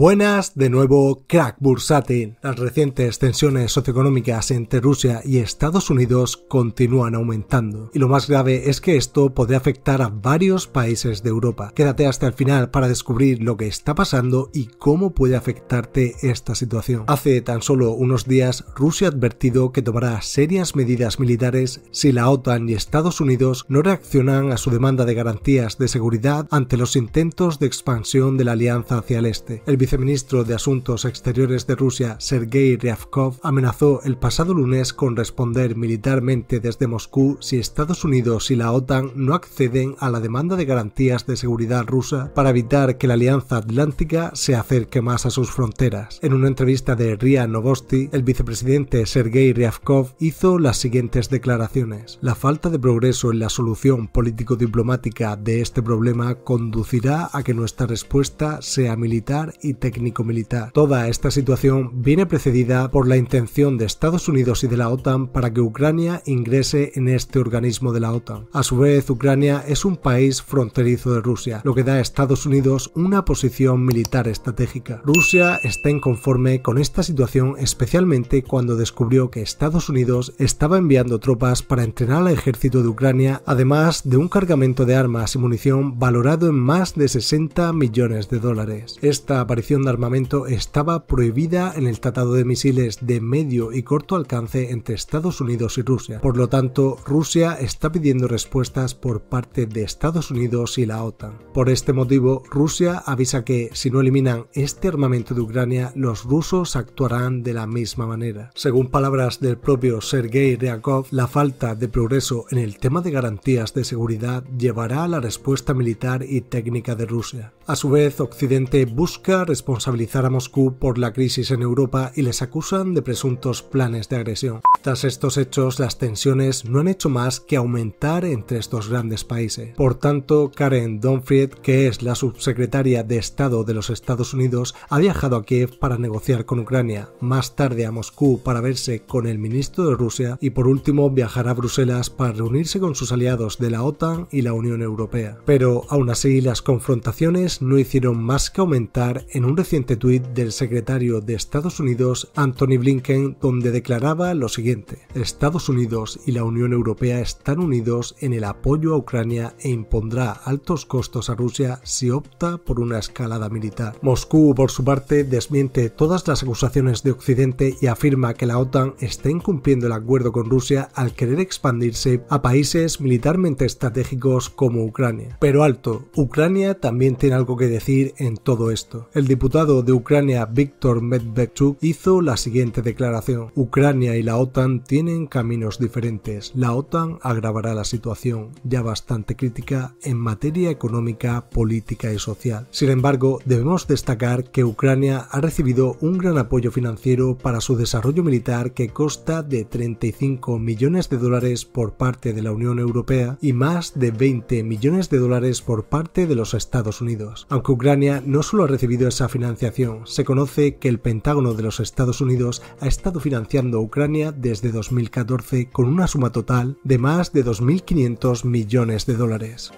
Buenas de nuevo, crack bursátil. Las recientes tensiones socioeconómicas entre Rusia y Estados Unidos continúan aumentando. Y lo más grave es que esto puede afectar a varios países de Europa. Quédate hasta el final para descubrir lo que está pasando y cómo puede afectarte esta situación. Hace tan solo unos días, Rusia ha advertido que tomará serias medidas militares si la OTAN y Estados Unidos no reaccionan a su demanda de garantías de seguridad ante los intentos de expansión de la alianza hacia el este. El ministro de Asuntos Exteriores de Rusia, Sergei Ryabkov, amenazó el pasado lunes con responder militarmente desde Moscú si Estados Unidos y la OTAN no acceden a la demanda de garantías de seguridad rusa para evitar que la Alianza Atlántica se acerque más a sus fronteras. En una entrevista de RIA Novosti, el vicepresidente Sergei Ryabkov hizo las siguientes declaraciones. La falta de progreso en la solución político-diplomática de este problema conducirá a que nuestra respuesta sea militar y técnico-militar. Toda esta situación viene precedida por la intención de Estados Unidos y de la OTAN para que Ucrania ingrese en este organismo de la OTAN. A su vez, Ucrania es un país fronterizo de Rusia, lo que da a Estados Unidos una posición militar estratégica. Rusia está inconforme con esta situación especialmente cuando descubrió que Estados Unidos estaba enviando tropas para entrenar al ejército de Ucrania, además de un cargamento de armas y munición valorado en más de 60 millones de dólares. Esta aparición de armamento estaba prohibida en el Tratado de Misiles de Medio y Corto Alcance entre Estados Unidos y Rusia. Por lo tanto, Rusia está pidiendo respuestas por parte de Estados Unidos y la OTAN. Por este motivo, Rusia avisa que si no eliminan este armamento de Ucrania, los rusos actuarán de la misma manera. Según palabras del propio Sergei Ryakov, la falta de progreso en el tema de garantías de seguridad llevará a la respuesta militar y técnica de Rusia. A su vez, Occidente busca responsabilizar a Moscú por la crisis en Europa y les acusan de presuntos planes de agresión. Tras estos hechos, las tensiones no han hecho más que aumentar entre estos grandes países. Por tanto, Karen Donfried, que es la subsecretaria de Estado de los Estados Unidos, ha viajado a Kiev para negociar con Ucrania, más tarde a Moscú para verse con el ministro de Rusia y por último viajará a Bruselas para reunirse con sus aliados de la OTAN y la Unión Europea. Pero aún así, las confrontaciones no hicieron más que aumentar en un reciente tuit del secretario de Estados Unidos, Anthony Blinken, donde declaraba lo siguiente, Estados Unidos y la Unión Europea están unidos en el apoyo a Ucrania e impondrá altos costos a Rusia si opta por una escalada militar. Moscú, por su parte, desmiente todas las acusaciones de Occidente y afirma que la OTAN está incumpliendo el acuerdo con Rusia al querer expandirse a países militarmente estratégicos como Ucrania. Pero alto, Ucrania también tiene algo que decir en todo esto. El diputado de Ucrania Viktor Medvedchuk hizo la siguiente declaración. Ucrania y la OTAN tienen caminos diferentes. La OTAN agravará la situación, ya bastante crítica, en materia económica, política y social. Sin embargo, debemos destacar que Ucrania ha recibido un gran apoyo financiero para su desarrollo militar que consta de 35 millones de dólares por parte de la Unión Europea y más de 20 millones de dólares por parte de los Estados Unidos. Aunque Ucrania no solo ha recibido esa financiación, se conoce que el Pentágono de los Estados Unidos ha estado financiando a Ucrania desde 2014 con una suma total de más de 2.500 millones de dólares.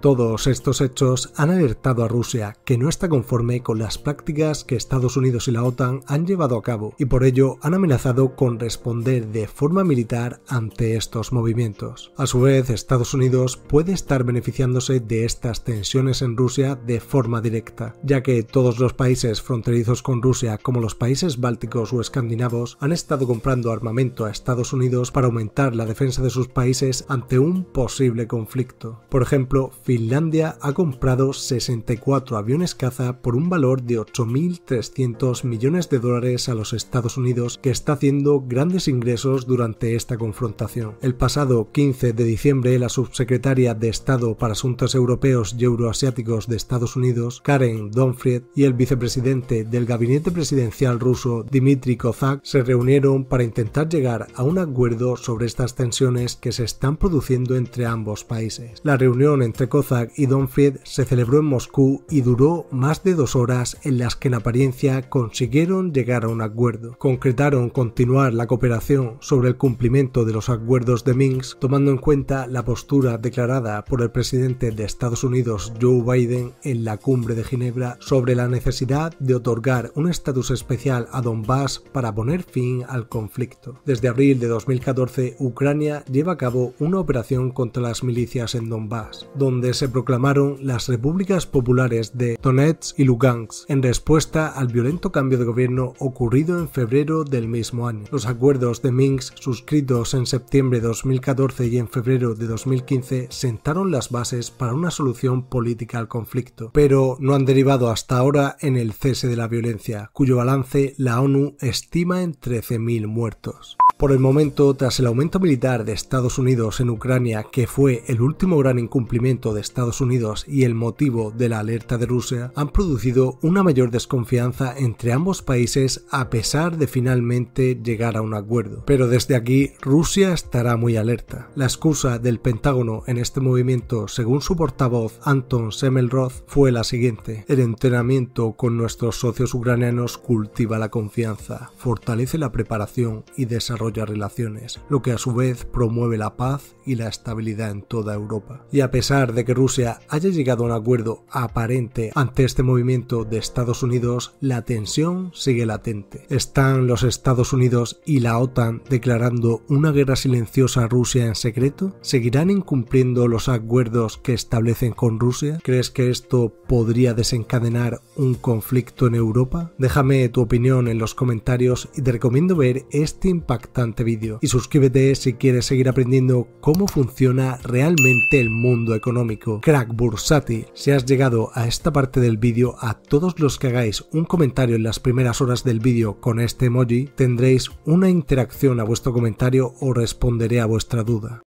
Todos estos hechos han alertado a Rusia, que no está conforme con las prácticas que Estados Unidos y la OTAN han llevado a cabo, y por ello han amenazado con responder de forma militar ante estos movimientos. A su vez, Estados Unidos puede estar beneficiándose de estas tensiones en Rusia de forma directa, ya que todos los países fronterizos con Rusia, como los países bálticos o escandinavos, han estado comprando armamento a Estados Unidos para aumentar la defensa de sus países ante un posible conflicto. Por ejemplo, Finlandia ha comprado 64 aviones caza por un valor de 8.300 millones de dólares a los Estados Unidos, que está haciendo grandes ingresos durante esta confrontación. El pasado 15 de diciembre, la subsecretaria de Estado para Asuntos Europeos y Euroasiáticos de Estados Unidos, Karen Donfried, y el vicepresidente del gabinete presidencial ruso, Dmitry Kozak, se reunieron para intentar llegar a un acuerdo sobre estas tensiones que se están produciendo entre ambos países. La reunión entre y y fed se celebró en Moscú y duró más de dos horas en las que en apariencia consiguieron llegar a un acuerdo. Concretaron continuar la cooperación sobre el cumplimiento de los acuerdos de Minsk, tomando en cuenta la postura declarada por el presidente de Estados Unidos Joe Biden en la cumbre de Ginebra sobre la necesidad de otorgar un estatus especial a Donbass para poner fin al conflicto. Desde abril de 2014, Ucrania lleva a cabo una operación contra las milicias en Donbass, donde se proclamaron las repúblicas populares de Donetsk y Lugansk en respuesta al violento cambio de gobierno ocurrido en febrero del mismo año. Los acuerdos de Minsk suscritos en septiembre de 2014 y en febrero de 2015 sentaron las bases para una solución política al conflicto, pero no han derivado hasta ahora en el cese de la violencia, cuyo balance la ONU estima en 13.000 muertos. Por el momento, tras el aumento militar de Estados Unidos en Ucrania, que fue el último gran incumplimiento de Estados Unidos y el motivo de la alerta de Rusia, han producido una mayor desconfianza entre ambos países a pesar de finalmente llegar a un acuerdo. Pero desde aquí, Rusia estará muy alerta. La excusa del Pentágono en este movimiento, según su portavoz Anton Semelroth, fue la siguiente. El entrenamiento con nuestros socios ucranianos cultiva la confianza, fortalece la preparación y desarrolla relaciones, lo que a su vez promueve la paz y la estabilidad en toda Europa. Y a pesar de que Rusia haya llegado a un acuerdo aparente ante este movimiento de Estados Unidos, la tensión sigue latente. Están los Estados Unidos y la OTAN declarando una guerra silenciosa a Rusia en secreto. ¿Seguirán incumpliendo los acuerdos que establecen con Rusia? ¿Crees que esto podría desencadenar un conflicto en Europa? Déjame tu opinión en los comentarios y te recomiendo ver este impactante vídeo y suscríbete si quieres seguir aprendiendo cómo funciona realmente el mundo económico. Crack bursati si has llegado a esta parte del vídeo, a todos los que hagáis un comentario en las primeras horas del vídeo con este emoji, tendréis una interacción a vuestro comentario o responderé a vuestra duda.